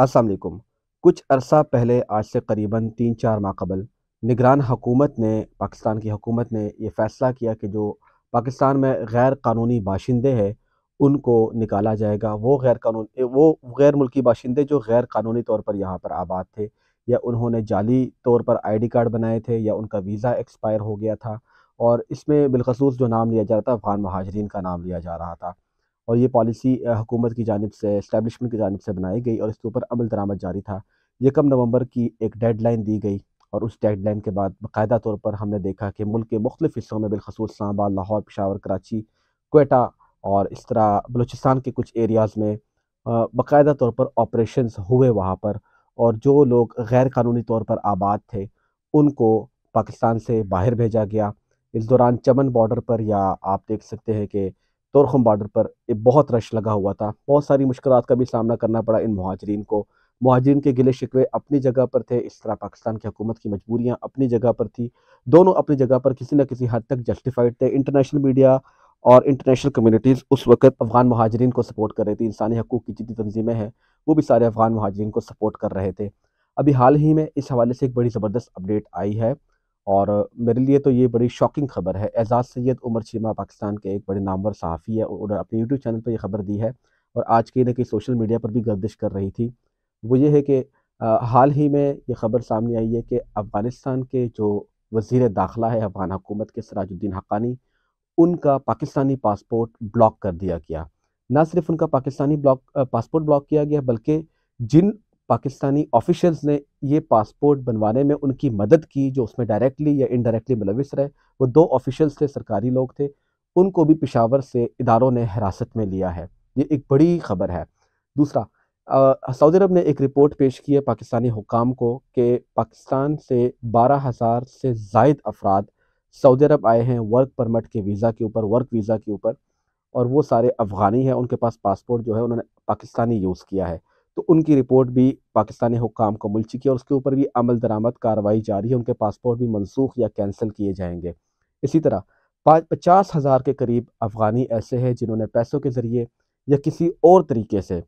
असलकुम कुछ अरसा पहले आज से करीबन तीन चार माह कबल निगरान हुकूमत ने पाकिस्तान की हकूमत ने यह फ़ैसला किया कि जो पाकिस्तान में गैर कानूनी बाशिंदे हैं उनको निकाला जाएगा वो गैर कानून वो गैर मुल्की बाशिंदे जो गैर कानूनी तौर पर यहाँ पर आबाद थे या उन्होंने जाली तौर पर आईडी कार्ड बनाए थे या उनका वीज़ा एक्सपायर हो गया था और इसमें बिलखसूस जो नाम लिया जा रहा था अफगान महाजरीन का नाम लिया जा रहा था और ये पॉलिसी हुकूमत की जानब से इस्टेबलिशमेंट की जानब से बनाई गई और इसके ऊपर अमल दरामद जारी था ये कम नवंबर की एक डेडलाइन दी गई और उस डेडलाइन के बाद बाकायदा तौर पर हमने देखा कि मुल्क के मुख्तु हिस्सों में बिलखसूस सांबा लाहौर पिशावर कराची कोटा और इस तरह बलूचिस्तान के कुछ एरियाज़ में बाकायदा तौर पर ऑपरेशन हुए वहाँ पर और जो लोग गैर कानूनी तौर पर आबाद थे उनको पाकिस्तान से बाहर भेजा गया इस दौरान चमन बॉर्डर पर या आप देख सकते हैं कि तोरखम बॉर्डर पर एक बहुत रश लगा हुआ था बहुत सारी मुश्किल का भी सामना करना पड़ा इन महाजरीन को महाजरीन के गिले शिकवे अपनी जगह पर थे इस तरह पाकिस्तान की हुकूमत की मजबूरियाँ अपनी जगह पर थी दोनों अपनी जगह पर किसी न किसी हद तक जस्टिफाइड थे इंटरनेशनल मीडिया और इंटरनेशनल कम्युनिटीज़ उस वक्त अफ़गान महाजरीन को सपोर्ट कर रही थी इंसानी हकूक़ की जितनी तंजीमें हैं वो भी सारे अफ़गान महाजरीन को सपोर्ट कर रहे थे अभी हाल ही में इस हवाले से एक बड़ी ज़बरदस्त अपडेट आई है और मेरे लिए तो ये बड़ी शॉकिंग खबर है एजाज़ सैद उमर चीमा पाकिस्तान के एक बड़े नामवर सहाफ़ी है उन्होंने अपने यूट्यूब चैनल पर यह खबर दी है और आज की इन्हें कहीं सोशल मीडिया पर भी गर्दिश कर रही थी वो ये है कि हाल ही में ये खबर सामने आई है कि अफ़गानिस्तान के जो वजीर दाखिला है अफ़गान हुकूमत के सराजुद्दीन हकानी उनका पाकिस्तानी पासपोर्ट ब्लॉक कर दिया गया ना सिर्फ उनका पाकिस्तानी ब्लॉक पासपोर्ट ब्लॉक किया गया बल्कि जिन पाकिस्तानी ऑफिशल्स ने ये पासपोर्ट बनवाने में उनकी मदद की जो उसमें डायरेक्टली या इनडायरेक्टली मुलविस रहे वो दो ऑफिशल्स थे सरकारी लोग थे उनको भी पिशावर से इदारों ने हिरासत में लिया है ये एक बड़ी खबर है दूसरा सऊदी अरब ने एक रिपोर्ट पेश की है पाकिस्तानी हुकाम को कि पाकिस्तान से बारह हज़ार से जायद अफराद सऊदी अरब आए हैं वर्क परमिट के वीज़ा के ऊपर वर्क वीज़ा के ऊपर और वो सारे अफ़गानी हैं उनके पास पासपोर्ट जो है उन्होंने पाकिस्तानी यूज़ किया है तो उनकी रिपोर्ट भी पाकिस्तानी हुकाम को चुकी है और उसके ऊपर भी अमल दरामद कार्रवाई जारी है उनके पासपोर्ट भी मनसूख या कैंसिल किए जाएंगे इसी तरह पचास हज़ार के करीब अफगानी ऐसे हैं जिन्होंने पैसों के ज़रिए या किसी और तरीके से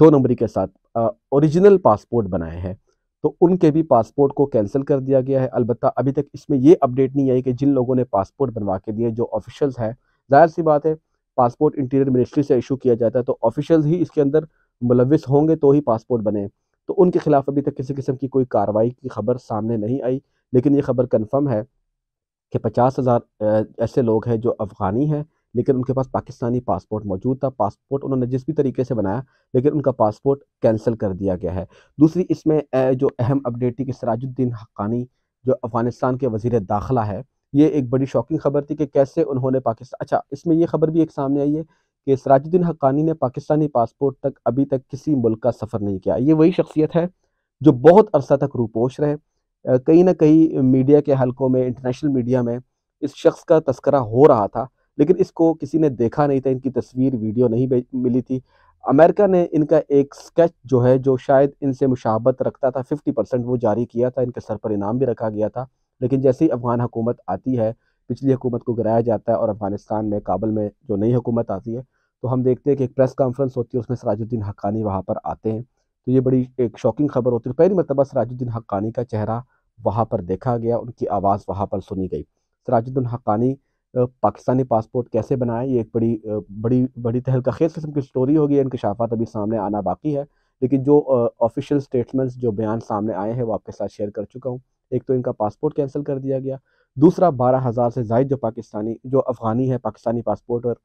दो नंबरी के साथ ओरिजिनल पासपोर्ट बनाए हैं तो उनके भी पासपोर्ट को कैंसिल कर दिया गया है अलबत् अभी तक इसमें ये अपडेट नहीं आई कि जिन लोगों ने पासपोर्ट बनवा के दिए जो ऑफिशल्स हैं जाहिर सी बात है पासपोर्ट इंटीरियर मिनिस्ट्री से इशू किया जाता है तो ऑफिशियल ही इसके अंदर मुलविस होंगे तो ही पासपोर्ट बने तो उनके खिलाफ अभी तक किसी किस्म की कोई कार्रवाई की खबर सामने नहीं आई लेकिन ये खबर कन्फर्म है कि पचास हज़ार ऐसे लोग हैं जो अफ़गानी हैं लेकिन उनके पास पाकिस्तानी पासपोर्ट मौजूद था पासपोर्ट उन्होंने जिस भी तरीके से बनाया लेकिन उनका पासपोर्ट कैंसिल कर दिया गया है दूसरी इसमें जो अहम अपडेट थी कि सराजुद्दीन हक्कानी जो अफ़गानिस्तान के वजीर दाखिला है ये एक बड़ी शॉकिंग खबर थी कि कैसे उन्होंने पाकिस्तान अच्छा इसमें यह खबर भी एक सामने आई है कि सराजुद्दीन हक्कानी ने पाकिस्तानी पासपोर्ट तक अभी तक किसी मुल्क का सफ़र नहीं किया ये वही शख्सियत है जो बहुत अरसा तक रूपोश रहे कहीं ना कहीं मीडिया के हलकों में इंटरनेशनल मीडिया में इस शख्स का तस्करा हो रहा था लेकिन इसको किसी ने देखा नहीं था इनकी तस्वीर वीडियो नहीं मिली थी अमेरिका ने इनका एक स्केच जो है जो शायद इनसे मुशाबत रखता था फिफ्टी परसेंट वो जारी किया था इनके सर पर इनाम भी रखा गया था लेकिन जैसे ही अफगान हुकूमत आती है पिछली हुकूमत को गिराया जाता है और अफगानिस्तान में काबुल में जो नई हुकूमत आती है तो हम देखते हैं कि एक प्रेस कॉन्फ्रेंस होती है उसमें सराजुद्दीन हक्कानी वहाँ पर आते हैं तो ये बड़ी एक शॉकिंग खबर होती है पहली मरतबा सराजुद्दीन हक्कानी का चेहरा वहाँ पर देखा गया उनकी आवाज़ वहाँ पर सुनी गई सराजुद्दीन हक्कानी पाकिस्तानी पासपोर्ट कैसे बनाए ये एक बड़ी बड़ी बड़ी तहलका खेज किस्म की स्टोरी होगी इनकशाफात अभी सामने आना बाकी है लेकिन जो ऑफिशियल स्टेटमेंट्स जो बयान सामने आए हैं वो आपके साथ शेयर कर चुका हूँ एक तो इनका पासपोर्ट कैंसिल कर दिया गया दूसरा बारह हज़ार से जायद जो पाकिस्तानी जो अफ़गानी है पाकिस्तानी पासपोर्ट और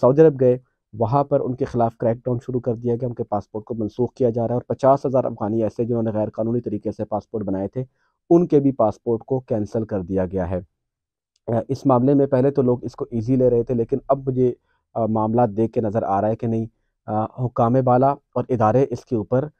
सऊदी अरब गए वहाँ पर उनके खिलाफ क्रैकडाउन शुरू कर दिया गया उनके पासपोर्ट को मनसूख किया जा रहा है और पचास हज़ार अफगानी ऐसे जिन्होंने गैर कानूनी तरीके से पासपोर्ट बनाए थे उनके भी पासपोर्ट को कैंसिल कर दिया गया है इस मामले में पहले तो लोग इसको ईजी ले रहे थे लेकिन अब मुझे मामला देख के नज़र आ रहा है कि नहीं हुकाम बाला और इदारे इसके ऊपर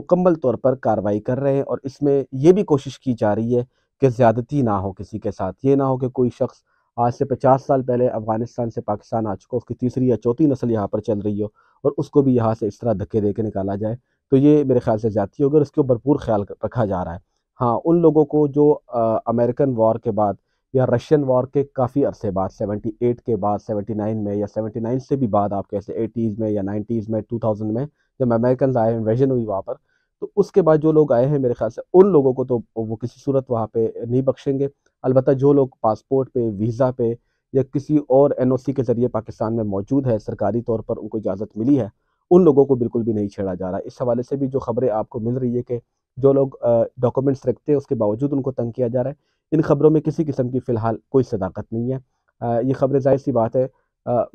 मुकम्मल तौर पर कार्रवाई कर रहे हैं और इसमें यह भी कोशिश की जा रही है कि ज़्यादती ना हो किसी के साथ ये ना हो कि कोई शख्स आज से पचास साल पहले अफ़गानिस्तान से पाकिस्तान आ चुका उसकी तीसरी या चौथी नस्ल यहाँ पर चल रही हो और उसको भी यहाँ से इस तरह धक्के दे के निकाला जाए तो ये मेरे ख्याल से ज़्यादा होगी और इसके भरपूर ख्याल रखा जा रहा है हाँ उन लोगों को जो आ, अमेरिकन वॉर के बाद या रशियन वॉर के काफ़ी अरसे बाद 78 के बाद 79 में या 79 से भी बाद आप कैसे 80s में या 90s में 2000 में जब अमेरिकन आए इन्वेजन हुई वहाँ पर तो उसके बाद जो लोग आए हैं मेरे ख्याल से उन लोगों को तो वो किसी सूरत वहाँ पे नहीं बख्शेंगे अलबत्त जो लोग पासपोर्ट पे वीज़ा पे या किसी और एन के ज़रिए पाकिस्तान में मौजूद है सरकारी तौर पर उनको इजाज़त मिली है उन लोगों को बिल्कुल भी नहीं छेड़ा जा रहा इस हवाले से भी जो खबरें आपको मिल रही है कि जो लोग डॉक्यूमेंट्स रखते हैं उसके बावजूद उनको तंग किया जा रहा है इन खबरों में किसी किस्म की फ़िलहाल कोई सदाकत नहीं है ये खबरें जाहिर सी बात है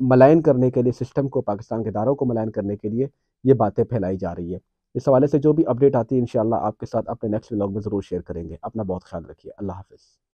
मलायन करने के लिए सिस्टम को पाकिस्तान के इदारों को मलायन करने के लिए ये बातें फैलाई जा रही है इस हवाले से जो भी अपडेट आती है इन आपके साथ अपने नेक्स्ट व्लॉग में ज़रूर शेयर करेंगे अपना बहुत ख्याल रखिए अल्लाह हाफिज़